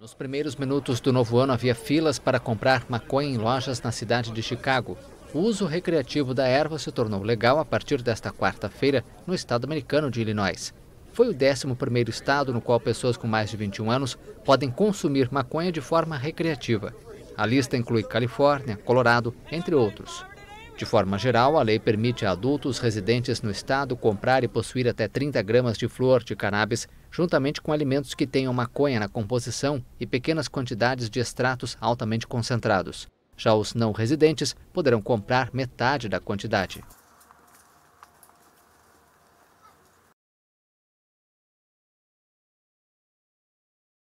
Nos primeiros minutos do novo ano havia filas para comprar maconha em lojas na cidade de Chicago. O uso recreativo da erva se tornou legal a partir desta quarta-feira no estado americano de Illinois. Foi o 11º estado no qual pessoas com mais de 21 anos podem consumir maconha de forma recreativa. A lista inclui Califórnia, Colorado, entre outros. De forma geral, a lei permite a adultos residentes no estado comprar e possuir até 30 gramas de flor de cannabis, juntamente com alimentos que tenham maconha na composição e pequenas quantidades de extratos altamente concentrados. Já os não residentes poderão comprar metade da quantidade.